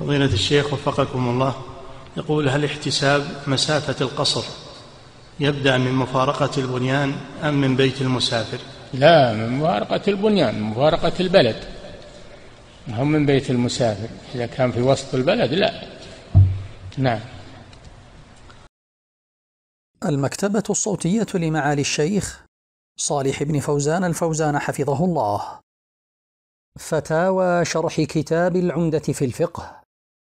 فضيلة الشيخ وفقكم الله يقول هل احتساب مسافة القصر يبدأ من مفارقة البنيان أم من بيت المسافر لا من مفارقة البنيان من مفارقة البلد هم من بيت المسافر إذا كان في وسط البلد لا نعم المكتبة الصوتية لمعالي الشيخ صالح بن فوزان الفوزان حفظه الله فتاوى شرح كتاب العمدة في الفقه